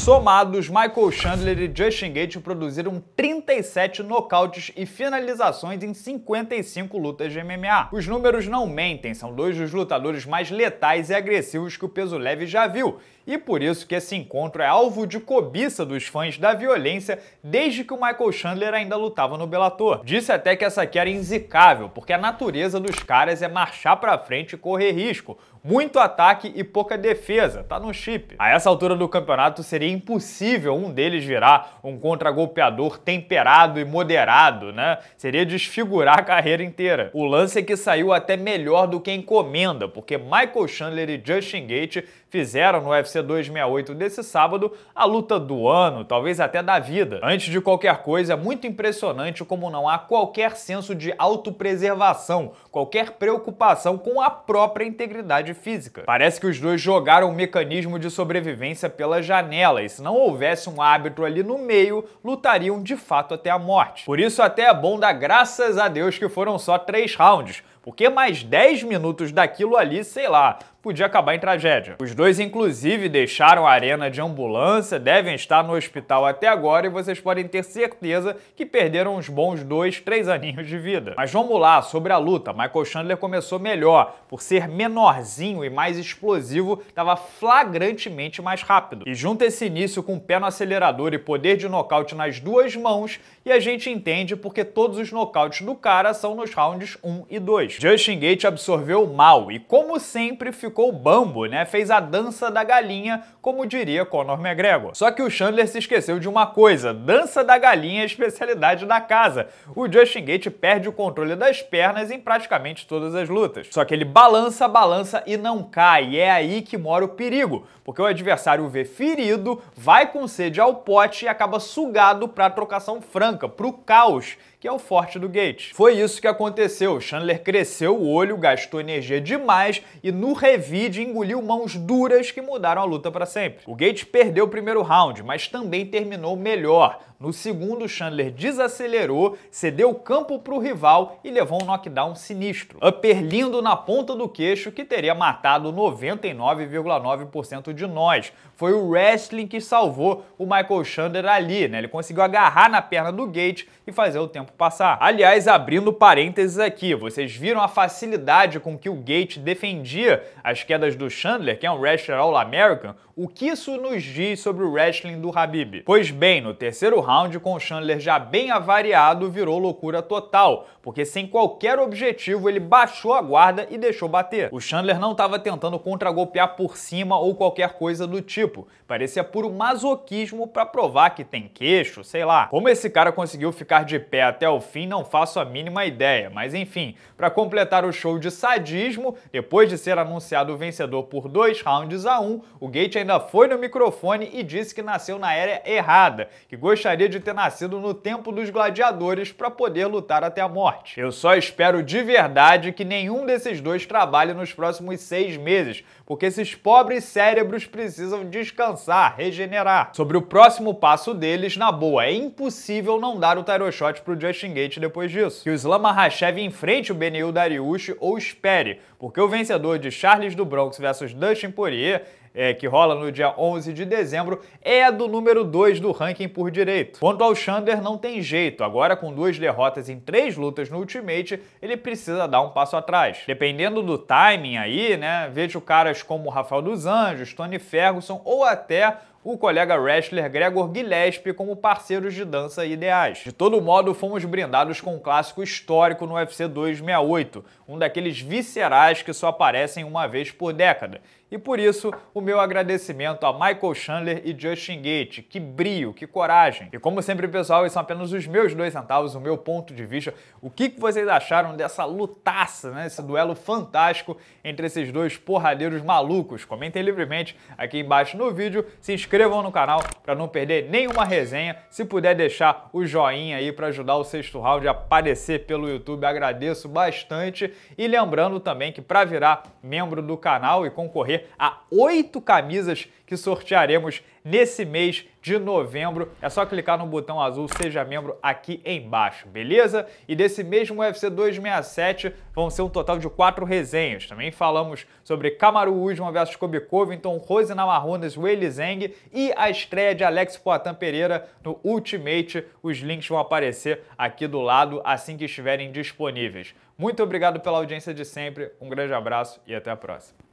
Somados, Michael Chandler e Justin Gaethje produziram 37 nocautes e finalizações em 55 lutas de MMA. Os números não mentem, são dois dos lutadores mais letais e agressivos que o peso leve já viu e por isso que esse encontro é alvo de cobiça dos fãs da violência desde que o Michael Chandler ainda lutava no Bellator. Disse até que essa aqui era inzicável, porque a natureza dos caras é marchar pra frente e correr risco, muito ataque e pouca defesa, tá no chip. A essa altura do campeonato seria impossível um deles virar um contragolpeador temperado e moderado, né? Seria desfigurar a carreira inteira. O lance é que saiu até melhor do que a encomenda, porque Michael Chandler e Justin Gate fizeram no UFC 268 desse sábado a luta do ano, talvez até da vida. Antes de qualquer coisa, é muito impressionante como não há qualquer senso de autopreservação, qualquer preocupação com a própria integridade física. Parece que os dois jogaram o um mecanismo de sobrevivência pela janela e se não houvesse um árbitro ali no meio, lutariam de fato até a morte. Por isso até é bom dar graças a Deus que foram só três rounds, porque mais 10 minutos daquilo ali, sei lá, podia acabar em tragédia. Os dois, inclusive, deixaram a arena de ambulância, devem estar no hospital até agora e vocês podem ter certeza que perderam uns bons dois, três aninhos de vida. Mas vamos lá, sobre a luta. Michael Chandler começou melhor, por ser menorzinho e mais explosivo, estava flagrantemente mais rápido. E junta esse início com o pé no acelerador e poder de nocaute nas duas mãos, e a gente entende porque todos os nocautes do cara são nos rounds 1 e 2. Justin Gate absorveu mal e, como sempre, ficou bambo, né? Fez a dança da galinha, como diria Conor McGregor. Só que o Chandler se esqueceu de uma coisa: dança da galinha é especialidade da casa. O Justin Gate perde o controle das pernas em praticamente todas as lutas. Só que ele balança, balança e não cai. E é aí que mora o perigo, porque o adversário vê ferido, vai com sede ao pote e acaba sugado para a trocação franca, para o caos que é o forte do Gates. Foi isso que aconteceu. O Chandler cresceu o olho, gastou energia demais e no revide engoliu mãos duras que mudaram a luta para sempre. O Gates perdeu o primeiro round, mas também terminou melhor no segundo, Chandler desacelerou, cedeu campo para o rival e levou um knockdown sinistro. Upper lindo na ponta do queixo que teria matado 99,9% de nós. Foi o wrestling que salvou o Michael Chandler ali, né? Ele conseguiu agarrar na perna do Gate e fazer o tempo passar. Aliás, abrindo parênteses aqui, vocês viram a facilidade com que o Gate defendia as quedas do Chandler, que é um wrestler all-American? O que isso nos diz sobre o wrestling do Habib? Pois bem, no terceiro round, round com o Chandler já bem avariado virou loucura total, porque sem qualquer objetivo ele baixou a guarda e deixou bater. O Chandler não estava tentando contragolpear por cima ou qualquer coisa do tipo, parecia puro masoquismo para provar que tem queixo, sei lá. Como esse cara conseguiu ficar de pé até o fim, não faço a mínima ideia, mas enfim, para completar o show de sadismo, depois de ser anunciado o vencedor por dois rounds a um, o Gate ainda foi no microfone e disse que nasceu na era errada, que gostaria gostaria de ter nascido no tempo dos gladiadores para poder lutar até a morte. Eu só espero de verdade que nenhum desses dois trabalhe nos próximos seis meses, porque esses pobres cérebros precisam descansar, regenerar. Sobre o próximo passo deles, na boa, é impossível não dar o tarot shot pro Justin Gate depois disso. Que o Islam Mahashev enfrente o Beniu Dariush ou espere, porque o vencedor de Charles do Bronx versus Dustin Poirier é, que rola no dia 11 de dezembro, é a do número 2 do ranking por direito. Quanto ao Xander, não tem jeito. Agora, com duas derrotas em três lutas no Ultimate, ele precisa dar um passo atrás. Dependendo do timing aí, né, vejo caras como Rafael dos Anjos, Tony Ferguson ou até o colega wrestler Gregor Gillespie como parceiros de dança ideais. De todo modo, fomos brindados com um clássico histórico no UFC 268, um daqueles viscerais que só aparecem uma vez por década, e por isso, o meu agradecimento a Michael Chandler e Justin Gate. Que brio, que coragem. E como sempre, pessoal, esses são apenas os meus dois centavos, o meu ponto de vista. O que vocês acharam dessa lutaça, né? Esse duelo fantástico entre esses dois porradeiros malucos? Comentem livremente aqui embaixo no vídeo. Se inscrevam no canal para não perder nenhuma resenha. Se puder deixar o joinha aí para ajudar o sexto round a aparecer pelo YouTube, agradeço bastante. E lembrando também que para virar membro do canal e concorrer a oito camisas que sortearemos nesse mês de novembro. É só clicar no botão azul Seja Membro aqui embaixo, beleza? E desse mesmo UFC 267 vão ser um total de quatro resenhas. Também falamos sobre Kamaru Usman versus Kobe Covington, Rose Namahunas, Weili Zeng e a estreia de Alex Poitin Pereira no Ultimate. Os links vão aparecer aqui do lado assim que estiverem disponíveis. Muito obrigado pela audiência de sempre, um grande abraço e até a próxima.